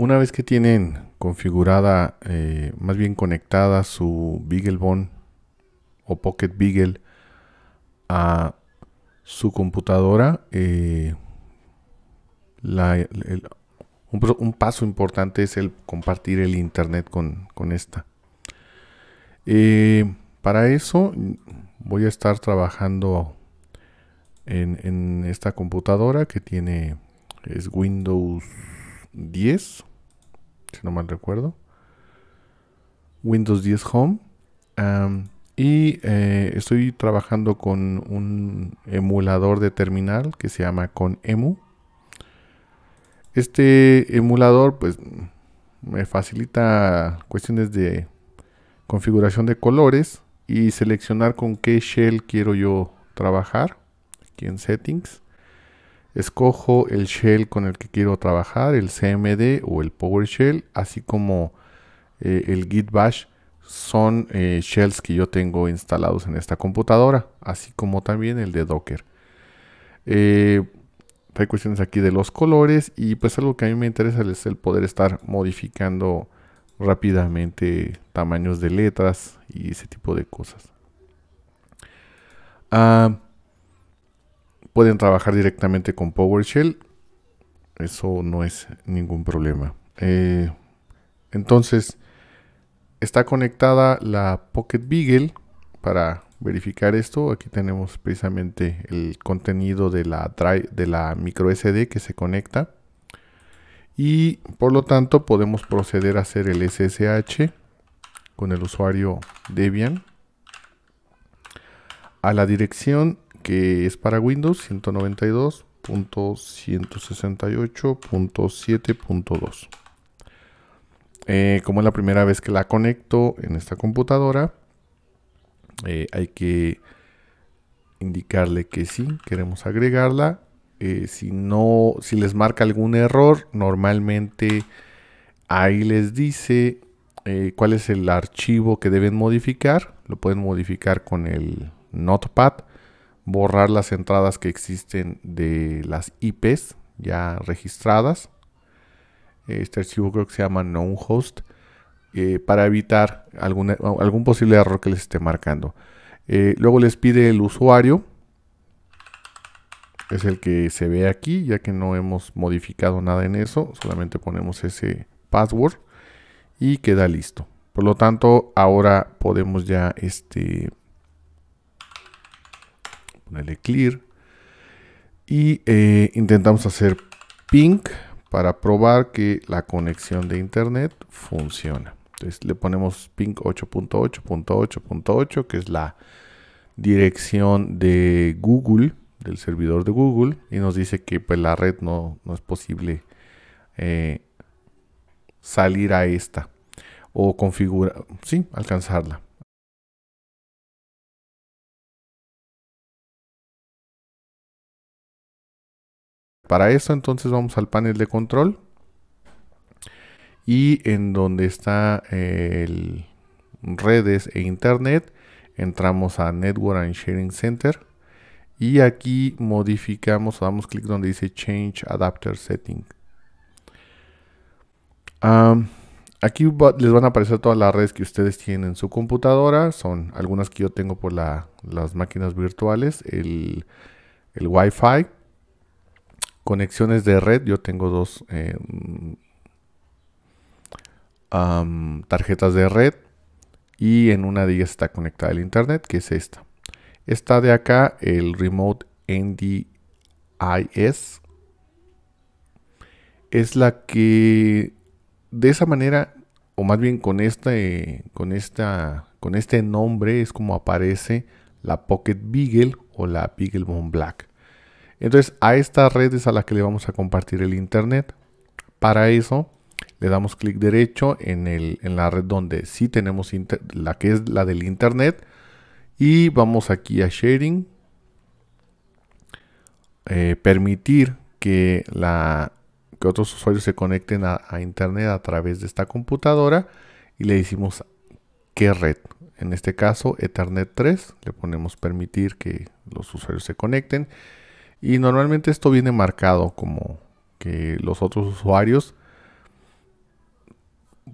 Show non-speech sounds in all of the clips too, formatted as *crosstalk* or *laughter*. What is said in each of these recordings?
una vez que tienen configurada, eh, más bien conectada su BeagleBone o Pocket Beagle a su computadora, eh, un, paso importante es el compartir el internet con, esta. Eh, para eso voy a estar trabajando en, en, esta computadora que tiene es Windows 10 si no mal recuerdo. Windows 10 Home. y eh, estoy trabajando con un emulador de terminal que se llama ConEmu. Este emulador pues me facilita cuestiones de configuración de colores y seleccionar con qué shell quiero yo trabajar aquí en settings Escojo el shell con el que quiero trabajar, el CMD o el PowerShell, así como eh, el Git Bash son eh, shells que yo tengo instalados en esta computadora, así como también el de Docker. Eh, hay cuestiones aquí de los colores y pues algo que a mí me interesa es el poder estar modificando rápidamente tamaños de letras y ese tipo de cosas. Ah, Pueden trabajar directamente con PowerShell. Eso no es ningún problema. Eh, entonces, está conectada la Pocket Beagle para verificar esto. Aquí tenemos precisamente el contenido de la, de la micro SD que se conecta. Y por lo tanto podemos proceder a hacer el SSH con el usuario Debian. A la dirección que es para Windows 192.168.7.2. Eh, como es la primera vez que la conecto en esta computadora, eh, hay que indicarle que sí, queremos agregarla. Eh, si no, si les marca algún error, normalmente ahí les dice cuál es el archivo que deben modificar. Lo pueden modificar con el Notepad borrar las entradas que existen de las IPs ya registradas. Este archivo creo que se llama knownhost, host eh, para evitar algún posible error que les esté marcando. Eh, luego les pide el usuario, es el que se ve aquí, ya que no hemos modificado nada en eso, solamente ponemos ese password y queda listo. Por lo tanto, ahora podemos ya este, ponerle clear. Y eh, intentamos hacer ping para probar que la conexión de internet funciona. Entonces le ponemos ping 8.8.8.8, que es la dirección de Google, del servidor de Google, y nos dice que pues, la red no, no es posible eh, salir a esta o configurar, sí, alcanzarla. Para eso entonces vamos al panel de control y en donde está eh, el redes e internet entramos a Network and Sharing Center y aquí modificamos, damos clic donde dice Change Adapter Setting. aquí les van a aparecer todas las redes que ustedes tienen en su computadora. Son algunas que yo tengo por las máquinas virtuales, el, el Wi-Fi, Conexiones de red, yo tengo dos eh, tarjetas de red y en una de ellas está conectada el internet, que es esta. Esta de acá, el Remote NDIS, es la que de esa manera, o más bien con este, con esta, con este nombre, es como aparece la Pocket Beagle o la Beagle Black. Entonces a esta red es a la que le vamos a compartir el Internet. Para eso le damos clic derecho en, la red donde sí tenemos la que es la del Internet. Y vamos aquí a Sharing. Eh, permitir que, que otros usuarios se conecten a, a Internet a través de esta computadora. Y le decimos qué red. En este caso, Ethernet 3. Le ponemos permitir que los usuarios se conecten. Y normalmente esto viene marcado como que los otros usuarios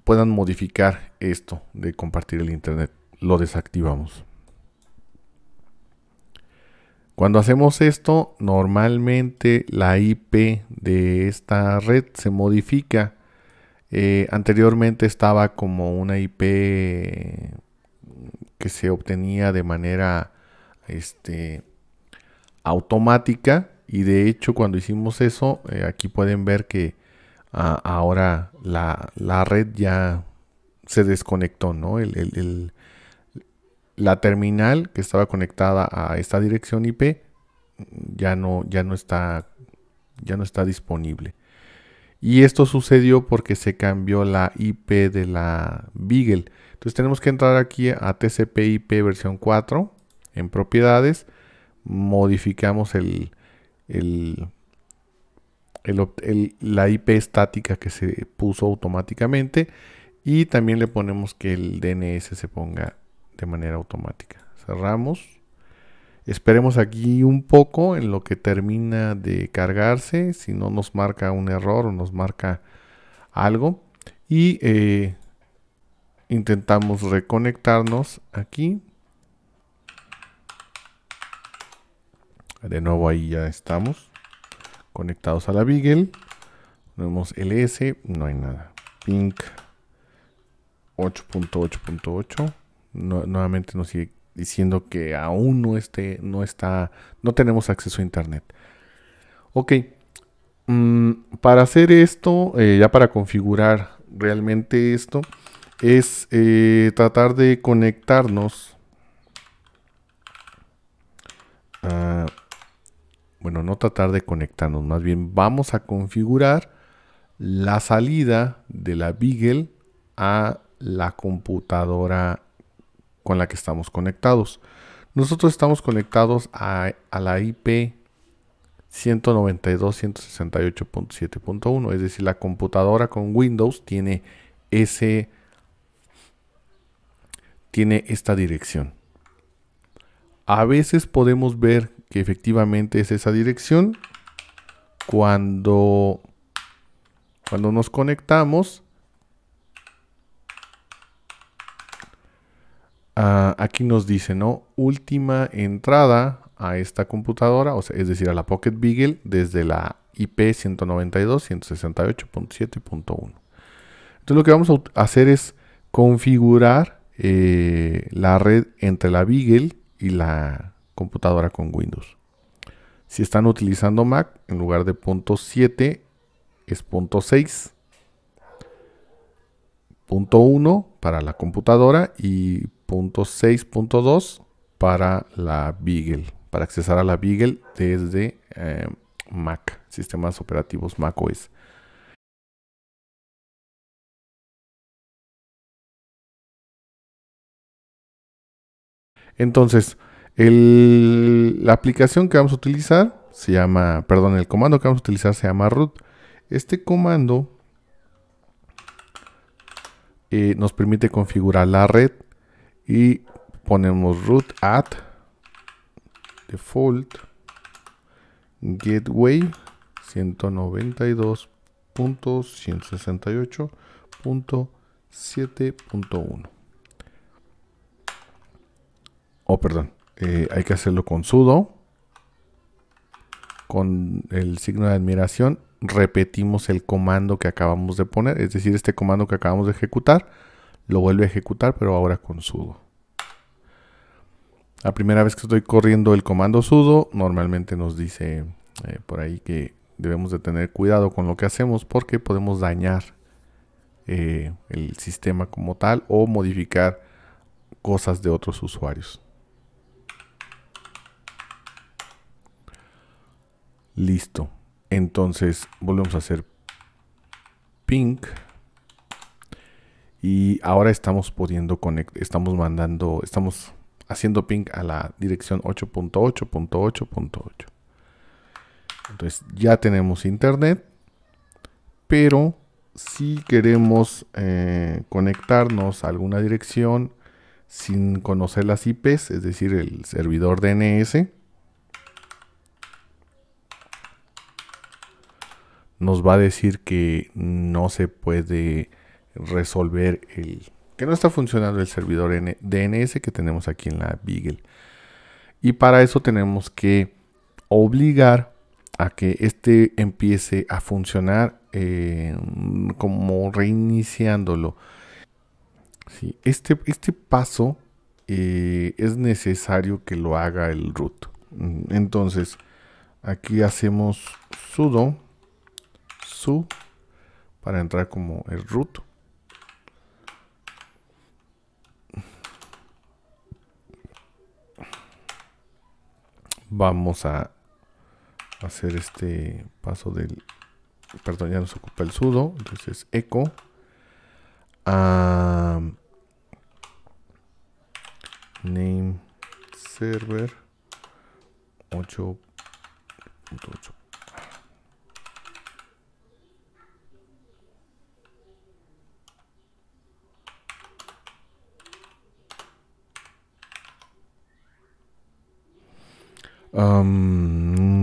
puedan modificar esto de compartir el internet. Lo desactivamos. Cuando hacemos esto, normalmente la IP de esta red se modifica. Eh, anteriormente estaba como una IP que se obtenía de manera este, automática y de hecho cuando hicimos eso eh, aquí pueden ver que ahora la, red ya se desconectó ¿no? el, la terminal que estaba conectada a esta dirección IP ya no, ya no está ya no está disponible y esto sucedió porque se cambió la IP de la Beagle entonces tenemos que entrar aquí a TCP IP versión 4 en propiedades modificamos el, la IP estática que se puso automáticamente y también le ponemos que el DNS se ponga de manera automática. Cerramos. Esperemos aquí un poco en lo que termina de cargarse, si no nos marca un error o nos marca algo. Y eh, intentamos reconectarnos aquí De nuevo ahí ya estamos conectados a la Beagle. Vemos LS, no hay nada. Pink 8.8.8. nuevamente nos sigue diciendo que aún no esté, no está, no tenemos acceso a internet. Ok. Mm, para hacer esto, eh, ya para configurar realmente esto, es eh, tratar de conectarnos. Ah, bueno, no tratar de conectarnos, más bien vamos a configurar la salida de la Beagle a la computadora con la que estamos conectados. Nosotros estamos conectados a, la IP 192.168.7.1, es decir, la computadora con Windows tiene ese tiene esta dirección. A veces podemos ver efectivamente es esa dirección. Cuando, cuando nos conectamos, ah, aquí nos dice, ¿no? Última entrada a esta computadora, o sea, es decir, a la Pocket Beagle desde la IP 192.168.7.1. Entonces lo que vamos a hacer es configurar eh, la red entre la Beagle y la computadora con Windows. Si están utilizando Mac, en lugar de punto .7 es punto .6. .1 para la computadora y punto .6.2 para la Beagle, para accesar a la Beagle desde eh, Mac, sistemas operativos Mac OS. Entonces, la aplicación que vamos a utilizar se llama, perdón, el comando que vamos a utilizar se llama root. Este comando eh, nos permite configurar la red y ponemos root at default gateway 192.168.7.1 oh perdón eh, hay que hacerlo con sudo. Con el signo de admiración repetimos el comando que acabamos de poner. Es decir, este comando que acabamos de ejecutar lo vuelve a ejecutar, pero ahora con sudo. La primera vez que estoy corriendo el comando sudo, normalmente nos dice eh, por ahí que debemos de tener cuidado con lo que hacemos porque podemos dañar eh, el sistema como tal o modificar cosas de otros usuarios. Listo. Entonces volvemos a hacer ping. Y ahora estamos pudiendo conectar, estamos mandando, estamos haciendo ping a la dirección 8.8.8.8. Entonces ya tenemos internet, pero si queremos eh, conectarnos a alguna dirección sin conocer las IPs, es decir, el servidor DNS, nos va a decir que no se puede resolver el que no está funcionando el servidor DNS que tenemos aquí en la Beagle. Y para eso tenemos que obligar a que este empiece a funcionar eh, como reiniciándolo. este, este paso eh, es necesario que lo haga el root. Entonces, aquí hacemos sudo su para entrar como el root. Vamos a hacer este paso del... Perdón, ya nos ocupa el sudo. Entonces, echo. name server 8.8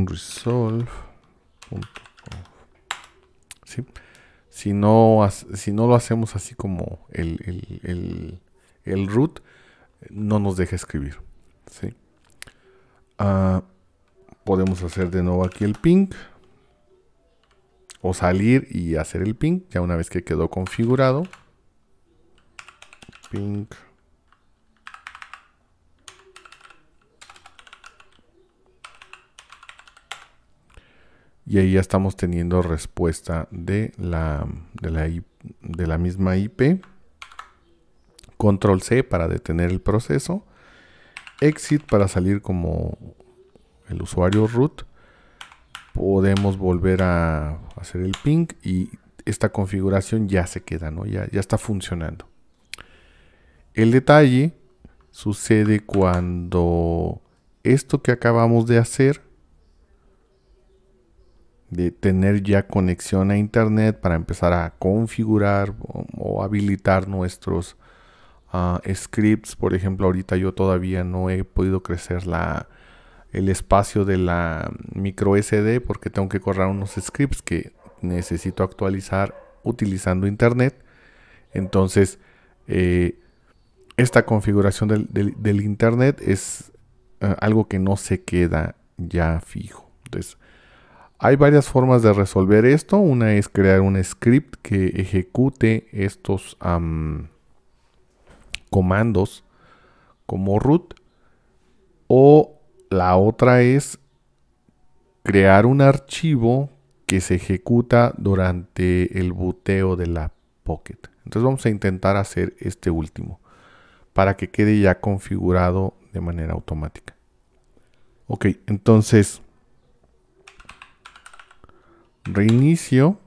resolve. Si, no, lo hacemos así como el, root, no nos deja escribir. Ah, podemos hacer de nuevo aquí el ping o salir y hacer el ping ya una vez que quedó configurado ping y ahí ya estamos teniendo respuesta de la, de la, misma IP. Control C para detener el proceso. Exit para salir como el usuario root. Podemos volver a hacer el ping y esta configuración ya se queda, ¿no? ya, ya está funcionando. El detalle sucede cuando esto que acabamos de hacer de tener ya conexión a internet para empezar a configurar o, habilitar nuestros ah, scripts por ejemplo ahorita yo todavía no he podido crecer la el espacio de la micro SD porque tengo que correr unos scripts que necesito actualizar utilizando internet entonces eh, esta configuración del, internet es ah, algo que no se queda ya fijo entonces hay varias formas de resolver esto. Una es crear un script que ejecute estos comandos como root. O la otra es crear un archivo que se ejecuta durante el boteo de la Pocket. Entonces vamos a intentar hacer este último para que quede ya configurado de manera automática. Ok, entonces reinicio.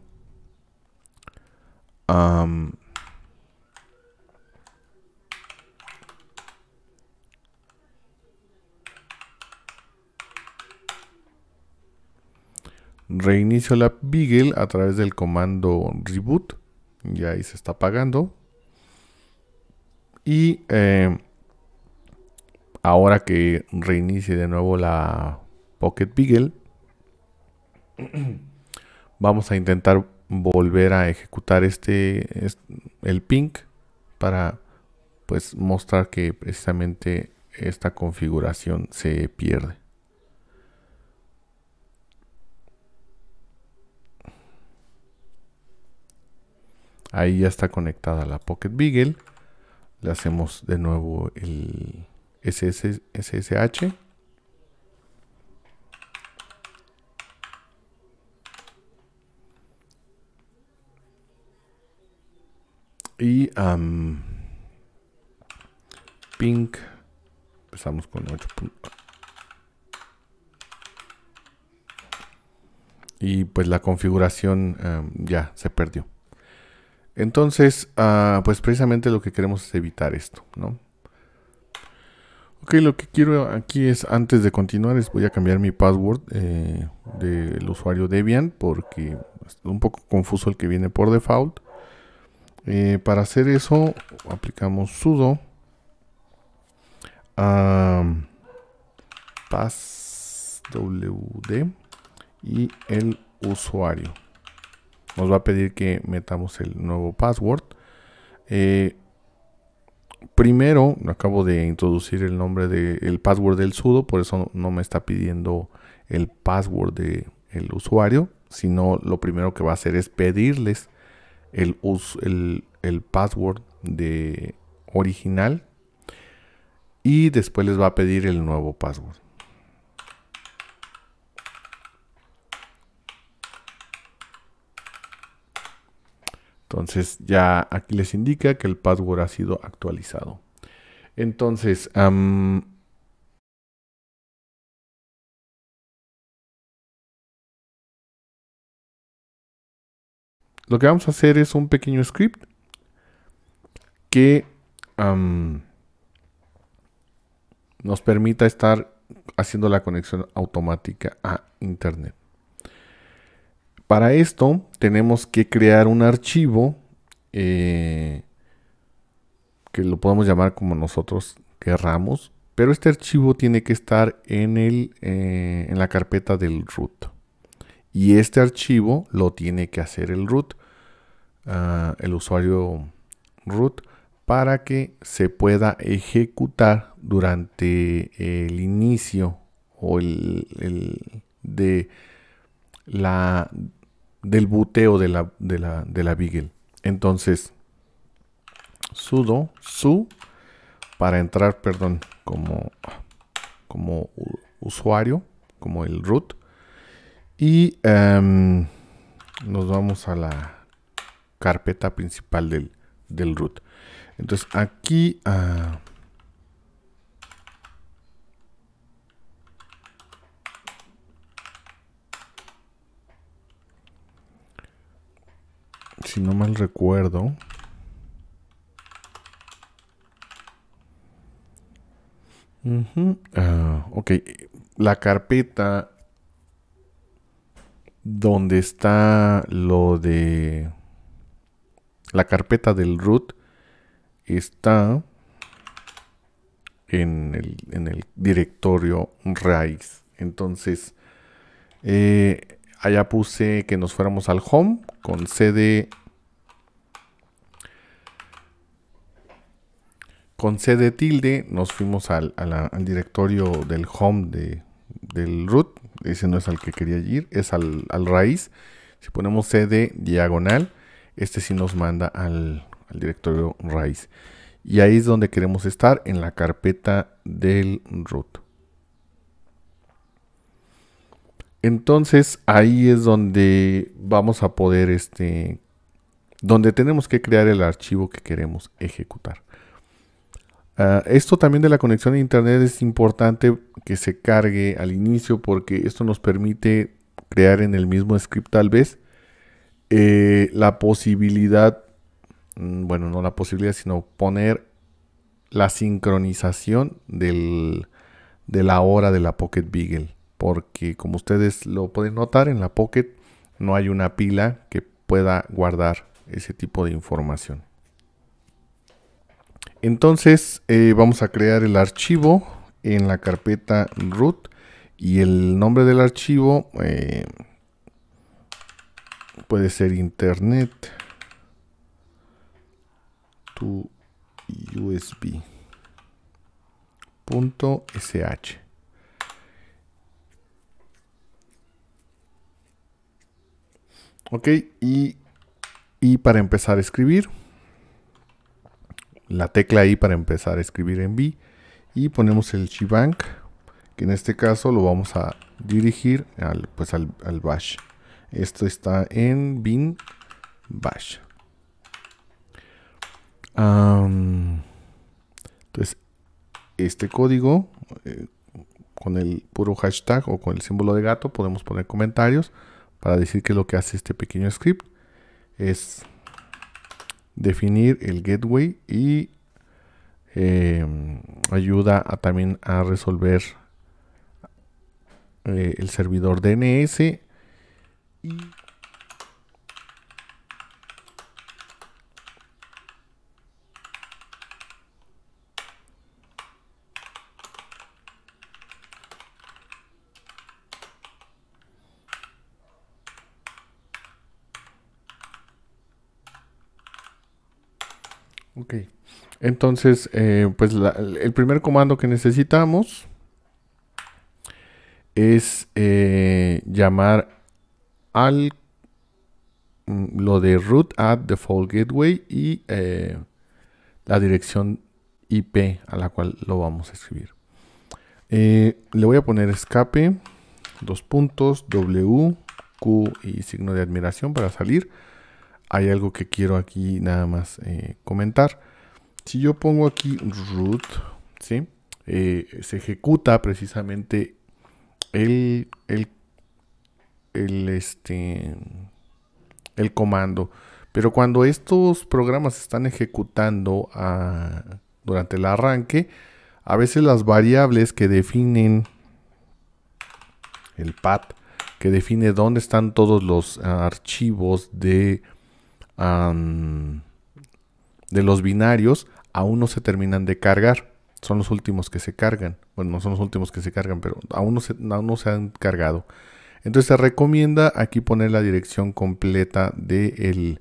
reinicio la Beagle a través del comando reboot. Ya ahí se está apagando. Y em, ahora que reinicie de nuevo la Pocket Beagle. *clears throat* Vamos a intentar volver a ejecutar este, el ping para pues mostrar que precisamente esta configuración se pierde. Ahí ya está conectada la Pocket Beagle. Le hacemos de nuevo el SSH. Y Pink. Empezamos con 8 Y pues la configuración ya se perdió. Entonces, ah, pues precisamente lo que queremos es evitar esto, ¿no? Ok, lo que quiero aquí es, antes de continuar, les voy a cambiar mi password eh, del usuario Debian porque es un poco confuso el que viene por default. Eh, para hacer eso, aplicamos sudo. a passwd y el usuario. Nos va a pedir que metamos el nuevo password. Eh, primero, acabo de introducir el nombre del password del sudo, por eso no me está pidiendo el password del el usuario, sino lo primero que va a hacer es pedirles el, el, el password de original y después les va a pedir el nuevo password. Entonces ya aquí les indica que el password ha sido actualizado. Entonces, Lo que vamos a hacer es un pequeño script que nos permita estar haciendo la conexión automática a Internet. Para esto tenemos que crear un archivo eh, que lo podemos llamar como nosotros querramos, pero este archivo tiene que estar en, el, eh, en la carpeta del root. Y este archivo lo tiene que hacer el root, ah, el usuario root, para que se pueda ejecutar durante el inicio o el, de la del buteo de la, de Beagle. Entonces, sudo su para entrar, perdón, como, como usuario, como el root y em, nos vamos a la carpeta principal del, del root. Entonces aquí... Ah, si no mal recuerdo... mhm ok, la carpeta donde está lo de la carpeta del root está en el, directorio raíz. Entonces, eh, allá puse que nos fuéramos al home con cd con cd tilde nos fuimos al, al directorio del home de, del root ese no es al que quería ir, es al, raíz. Si ponemos cd diagonal, este sí nos manda al, al directorio raíz. Y ahí es donde queremos estar, en la carpeta del root. Entonces ahí es donde vamos a poder, este, donde tenemos que crear el archivo que queremos ejecutar. Ah, esto también de la conexión a internet es importante que se cargue al inicio porque esto nos permite crear en el mismo script tal vez eh, la posibilidad, mm, bueno, no la posibilidad, sino poner la sincronización de la hora de la Pocket Beagle. Porque como ustedes lo pueden notar, en la Pocket no hay una pila que pueda guardar ese tipo de información. Entonces eh, vamos a crear el archivo en la carpeta root y el nombre del archivo eh, puede ser internet to usbsh ok y para empezar a escribir la tecla ahí para empezar a escribir en B y ponemos el Shibank, que en este caso lo vamos a dirigir al, pues al, bash esto está en bin bash entonces este código eh, con el puro hashtag o con el símbolo de gato podemos poner comentarios para decir que lo que hace este pequeño script es definir el gateway y em, ayuda a, también a resolver eh, el servidor DNS y Entonces, eh, pues el primer comando que necesitamos es eh, llamar al mm, lo de root at default gateway y eh, la dirección IP a la cual lo vamos a escribir. le voy a poner escape, dos puntos, W, Q y signo de admiración para salir. Hay algo que quiero aquí nada más comentar. Si yo pongo aquí root, ¿sí? Eh, se ejecuta precisamente el, este, el comando. Pero cuando estos programas están ejecutando ah, durante el arranque, a veces las variables que definen el path, que define dónde están todos los ah, archivos de, de los binarios, aún no se terminan de cargar. Son los últimos que se cargan. Bueno, no son los últimos que se cargan, pero aún no se, no se han cargado. Entonces se recomienda aquí poner la dirección completa del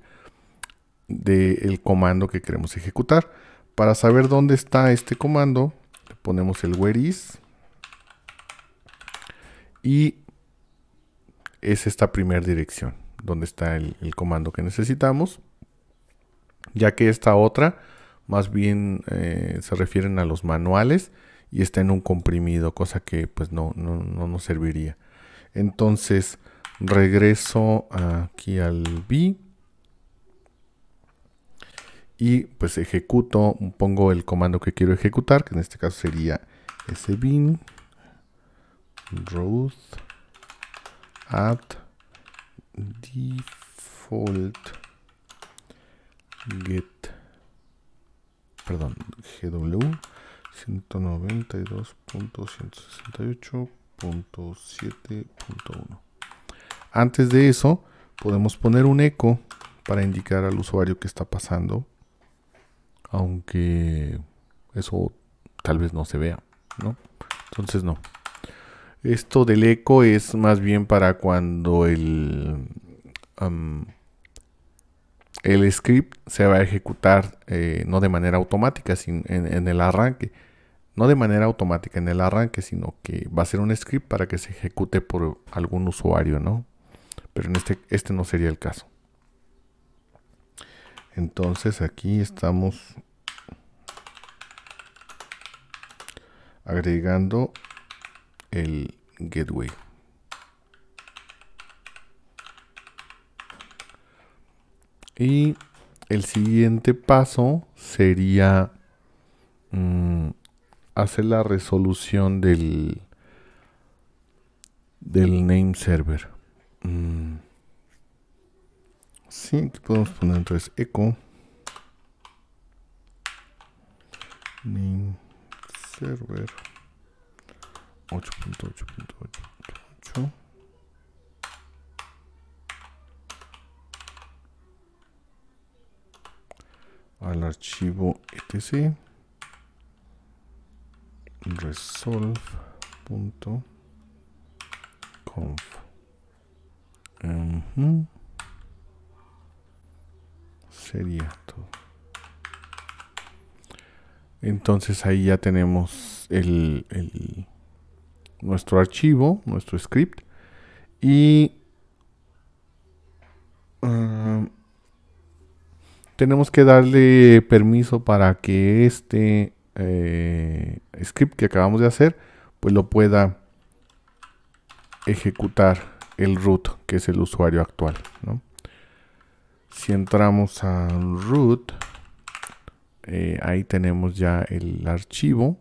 de comando que queremos ejecutar. Para saber dónde está este comando, ponemos el where is. Y es esta primera dirección, donde está el comando que necesitamos. Ya que esta otra más bien eh, se refieren a los manuales y está en un comprimido, cosa que pues no, no, no nos serviría. Entonces regreso aquí al B y pues ejecuto, pongo el comando que quiero ejecutar, que en este caso sería sbin root add default get perdón, GW 192.168.7.1. Antes de eso, podemos poner un eco para indicar al usuario que está pasando, aunque eso tal vez no se vea, ¿no? Entonces no. Esto del eco es más bien para cuando el el script se va a ejecutar eh, no de manera automática, en, el arranque. No de manera automática en el arranque, sino que va a ser un script para que se ejecute por algún usuario, ¿no? Pero en este, este no sería el caso. Entonces aquí estamos agregando el gateway. Y el siguiente paso sería mm, hacer la resolución del, del name server. Mm. Sí, podemos poner entonces echo name server 8.8.8. al archivo etc resolve.conf punto sería todo entonces ahí ya tenemos el, nuestro archivo nuestro script y ah, tenemos que darle permiso para que este eh, script que acabamos de hacer, pues lo pueda ejecutar el root, que es el usuario actual. Si entramos a root, eh, ahí tenemos ya el archivo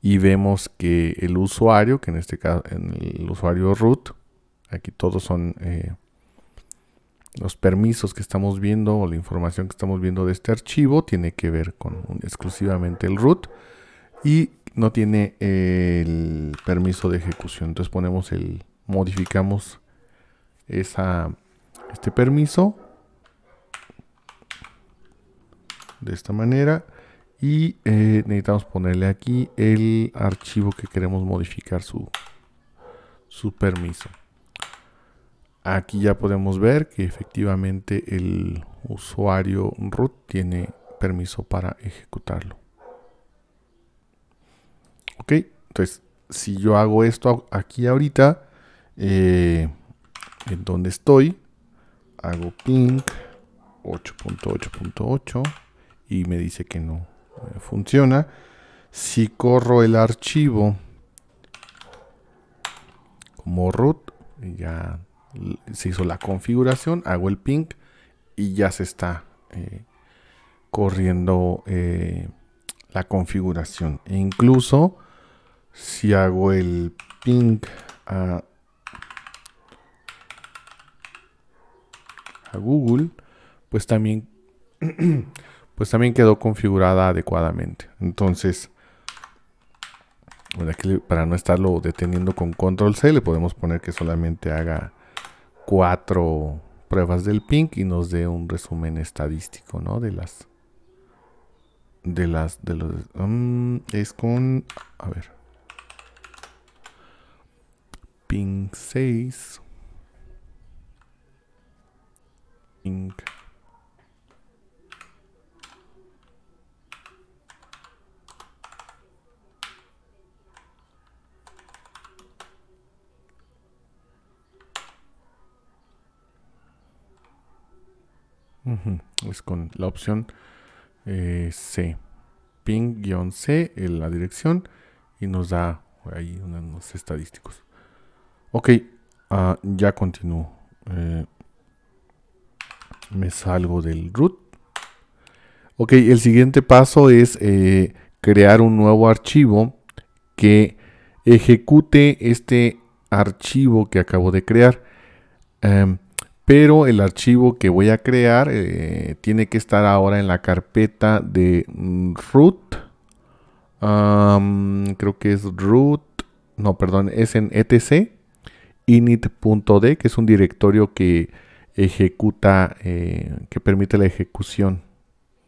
y vemos que el usuario, que en este caso en el usuario root, aquí todos son eh, los permisos que estamos viendo o la información que estamos viendo de este archivo tiene que ver con exclusivamente el root y no tiene el permiso de ejecución. Entonces ponemos el modificamos esa este permiso de esta manera y eh, necesitamos ponerle aquí el archivo que queremos modificar su su permiso. Aquí ya podemos ver que efectivamente el usuario root tiene permiso para ejecutarlo. Ok, entonces si yo hago esto aquí ahorita, eh, en donde estoy, hago ping 8.8.8 y me dice que no eh, funciona. Si corro el archivo como root, ya se hizo la configuración, hago el ping y ya se está eh, corriendo eh, la configuración. E incluso si hago el ping a, a Google, pues también, *clears throat* pues también quedó configurada adecuadamente. Entonces, para no estarlo deteniendo con control C, le podemos poner que solamente haga cuatro pruebas del pink y nos dé un resumen estadístico, ¿no? De las... De las... De los, mm, es con... A ver. ping 6. PINC Es con la opción eh, C. Ping-C en eh, la dirección y nos da ahí unos estadísticos. Ok, ah, ya continúo. Eh, me salgo del root. Ok, el siguiente paso es crear un nuevo archivo que ejecute este archivo que acabo de crear. Em, pero el archivo que voy a crear eh, tiene que estar ahora en la carpeta de mm, root. creo que es root, no, perdón, es en etc init.d, que es un directorio que ejecuta, eh, que permite la ejecución,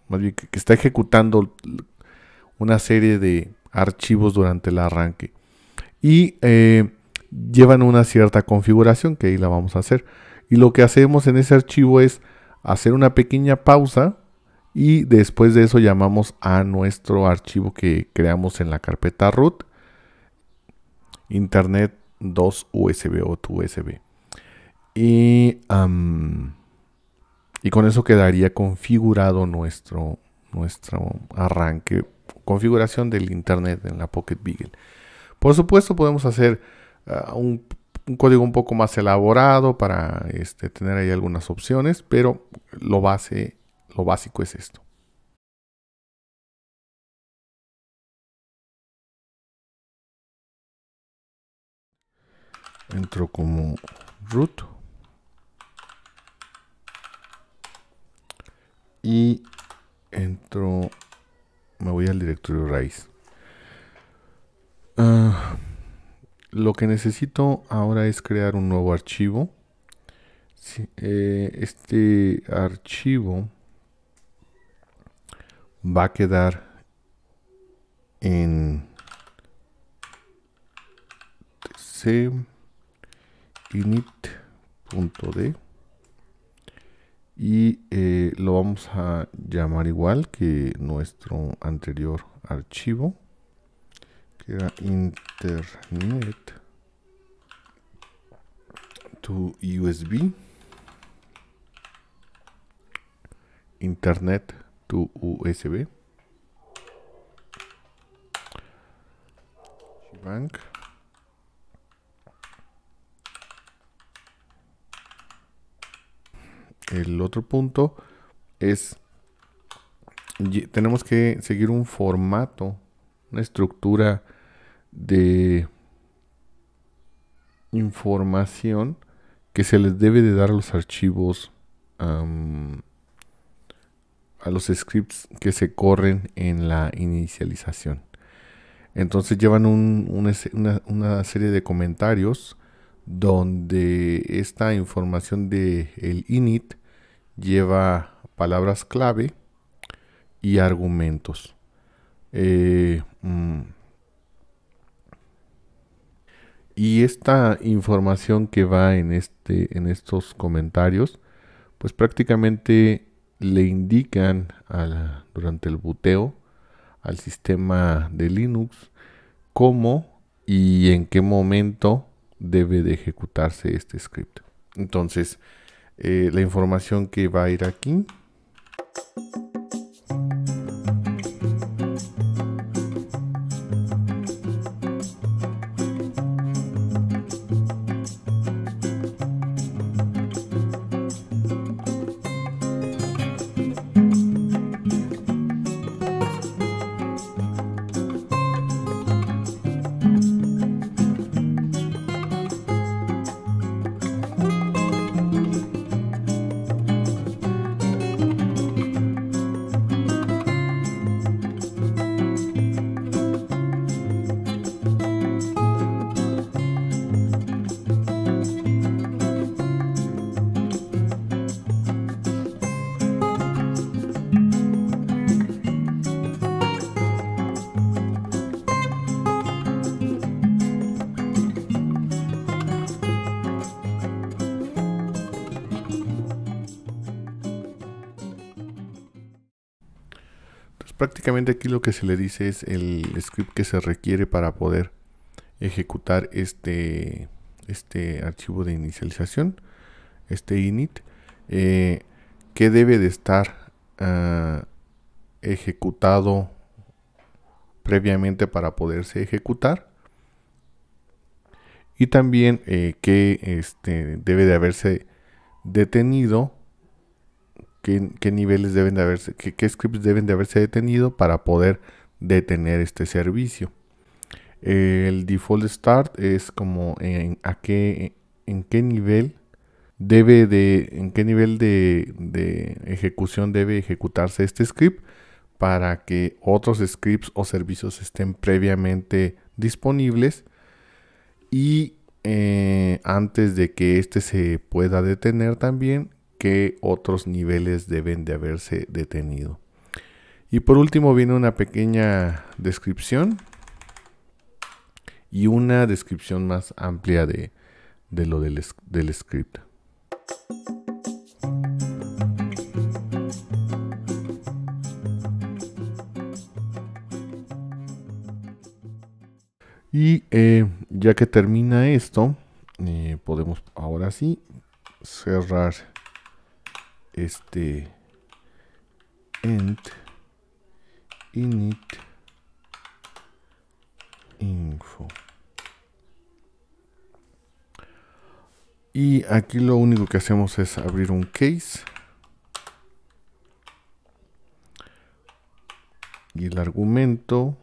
que, está ejecutando una serie de archivos durante el arranque. Y eh, llevan una cierta configuración que ahí la vamos a hacer. Y lo que hacemos en ese archivo es hacer una pequeña pausa y después de eso llamamos a nuestro archivo que creamos en la carpeta root internet 2 USB o tu USB. Y, con eso quedaría configurado nuestro, nuestro arranque, configuración del internet en la Pocket Beagle. Por supuesto podemos hacer ah, un un código un poco más elaborado para este, tener ahí algunas opciones, pero lo, base, lo básico es esto. Entro como root. Y entro, me voy al directorio raíz. Ah, lo que necesito ahora es crear un nuevo archivo. Eh, este archivo va a quedar en c init.d y eh, lo vamos a llamar igual que nuestro anterior archivo internet to USB internet to USB bank el otro punto es tenemos que seguir un formato una estructura de información que se les debe de dar a los archivos, a los scripts que se corren en la inicialización. Entonces llevan una, serie de comentarios donde esta información del el init lleva palabras clave y argumentos. Eh, mm, y esta información que va en, este, en estos comentarios, pues prácticamente le indican al, durante el buteo al sistema de Linux cómo y en qué momento debe de ejecutarse este script. Entonces, eh, la información que va a ir aquí básicamente aquí lo que se le dice es el script que se requiere para poder ejecutar este, este archivo de inicialización, este init, eh, que debe de estar ah, ejecutado previamente para poderse ejecutar y también eh, que este, debe de haberse detenido qué, niveles deben de haberse, qué, scripts deben de haberse detenido para poder detener este servicio. El default start es como en, a qué, en qué nivel debe de, en qué nivel de, ejecución debe ejecutarse este script para que otros scripts o servicios estén previamente disponibles y eh, antes de que este se pueda detener también otros niveles deben de haberse detenido. Y por último viene una pequeña descripción y una descripción más amplia de, lo del, script. Y eh, ya que termina esto, eh, podemos ahora sí cerrar este end init info y aquí lo único que hacemos es abrir un case y el argumento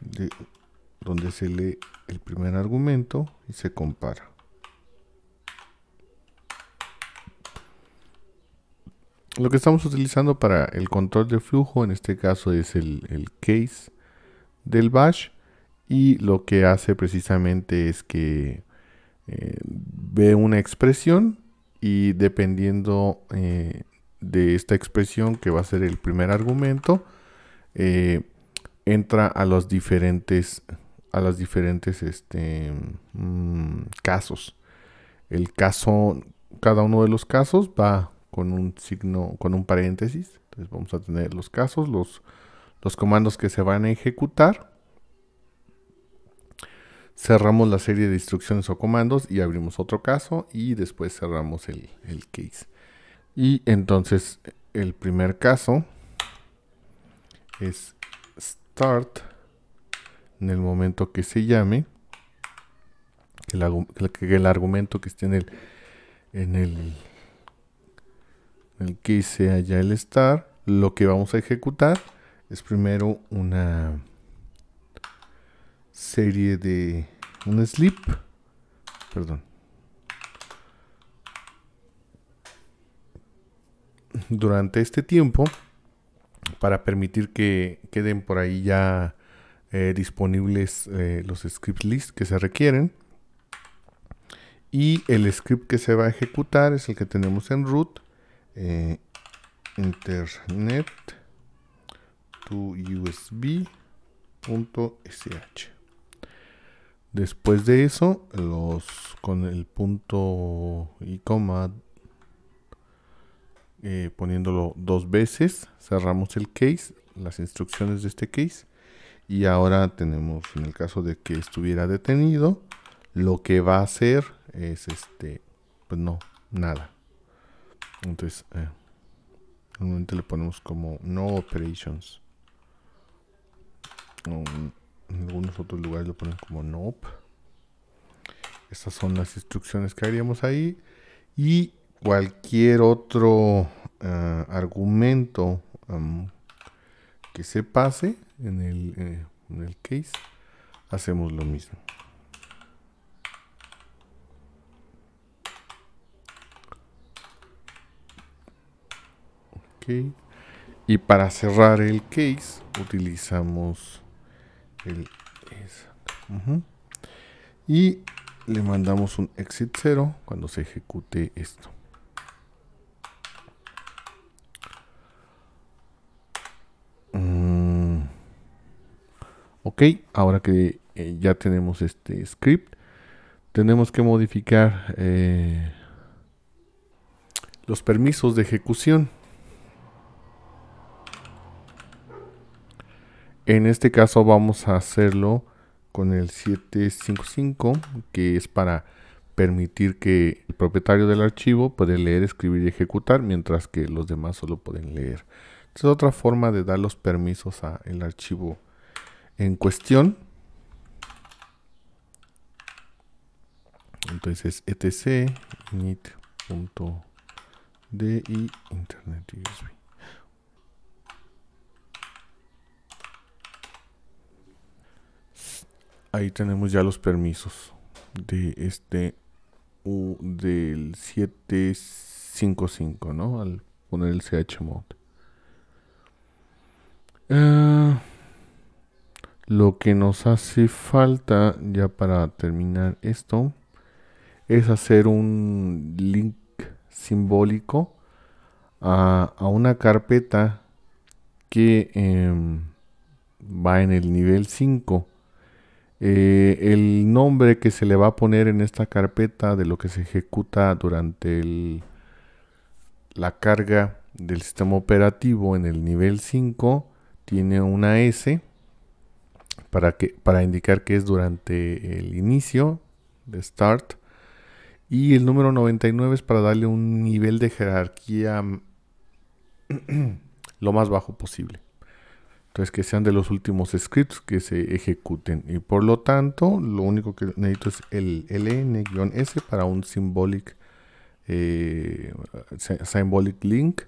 de donde se lee el primer argumento y se compara Lo que estamos utilizando para el control de flujo, en este caso es el, case del bash y lo que hace precisamente es que eh, ve una expresión y dependiendo eh, de esta expresión que va a ser el primer argumento eh, entra a los diferentes a los diferentes este, mm, casos el caso cada uno de los casos va con un signo, con un paréntesis. Entonces vamos a tener los casos, los, los comandos que se van a ejecutar. Cerramos la serie de instrucciones o comandos y abrimos otro caso y después cerramos el, case. Y entonces el primer caso es start en el momento que se llame el, el argumento que esté en el, en el el que hice allá el star, lo que vamos a ejecutar es primero una serie de un sleep, perdón, durante este tiempo para permitir que queden por ahí ya eh, disponibles eh, los script list que se requieren y el script que se va a ejecutar es el que tenemos en root eh, internet to usb.sh después de eso los con el punto y coma eh, poniéndolo dos veces cerramos el case las instrucciones de este case y ahora tenemos en el caso de que estuviera detenido lo que va a hacer es este pues no nada entonces, eh, normalmente le ponemos como no operations. en algunos otros lugares lo ponen como no op Estas son las instrucciones que haríamos ahí. Y cualquier otro eh, argumento um, que se pase en el, eh, en el case, hacemos lo mismo. y para cerrar el case utilizamos el y le mandamos un exit 0 cuando se ejecute esto mm. ok ahora que eh, ya tenemos este script tenemos que modificar eh, los permisos de ejecución En este caso vamos a hacerlo con el 755, que es para permitir que el propietario del archivo puede leer, escribir y ejecutar, mientras que los demás solo pueden leer. es otra forma de dar los permisos al archivo en cuestión. Entonces, etc init.di internet USB. ahí tenemos ya los permisos de este U del 755, ¿no? Al poner el chmod. Ah, lo que nos hace falta ya para terminar esto es hacer un link simbólico a, una carpeta que em, va en el nivel 5 eh, el nombre que se le va a poner en esta carpeta de lo que se ejecuta durante la carga del sistema operativo en el nivel 5 tiene una S para, que, para indicar que es durante el inicio de start y el número 99 es para darle un nivel de jerarquía *clears throat* lo más bajo posible. Entonces, pues, que sean de los últimos scripts que se ejecuten. Y por lo tanto, lo único que necesito es el ln-s para un symbolic, eh, symbolic link.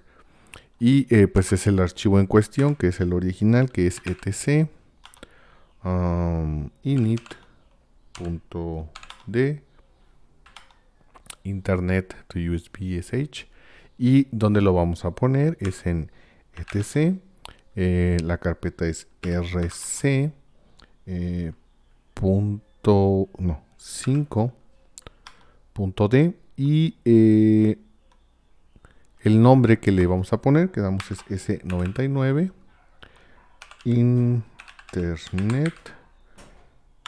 Y eh, pues es el archivo en cuestión, que es el original, que es etc. Um, init.d internet to usb y donde lo vamos a poner es en etc eh, la carpeta es rc eh, punto, no, 5 punto d y eh, el nombre que le vamos a poner que damos es s99 internet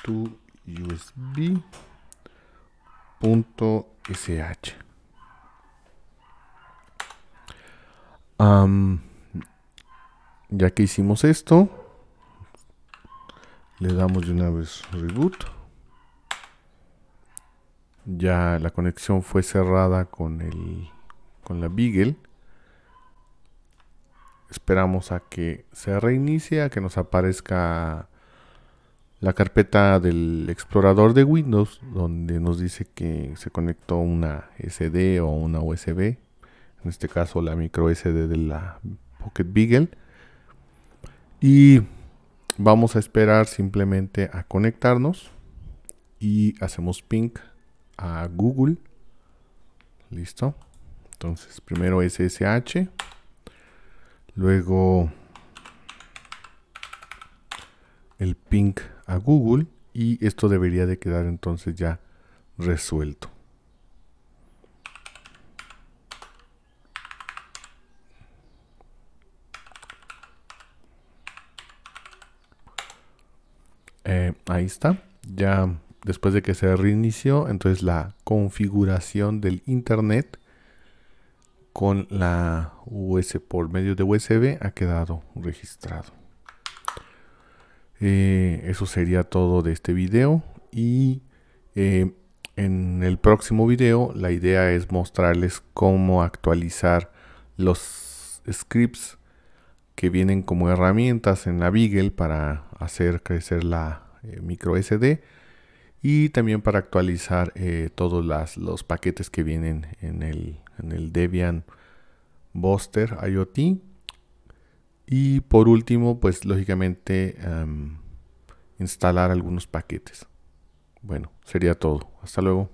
to usb sh ya que hicimos esto, le damos de una vez reboot. Ya la conexión fue cerrada con, el, con la Beagle. Esperamos a que se reinicie, a que nos aparezca la carpeta del explorador de Windows donde nos dice que se conectó una SD o una USB, en este caso la micro SD de la Pocket Beagle y vamos a esperar simplemente a conectarnos y hacemos ping a Google. Listo. Entonces, primero SSH, luego el ping a Google y esto debería de quedar entonces ya resuelto. Ya después de que se reinició, entonces la configuración del internet con la US por medio de USB ha quedado registrado. Eh, eso sería todo de este video y eh, en el próximo video la idea es mostrarles cómo actualizar los scripts que vienen como herramientas en la Beagle para hacer crecer la eh, micro SD y también para actualizar eh, todos los paquetes que vienen en el, Debian Buster IoT. Y por último, pues lógicamente em, instalar algunos paquetes. Bueno, sería todo. Hasta luego.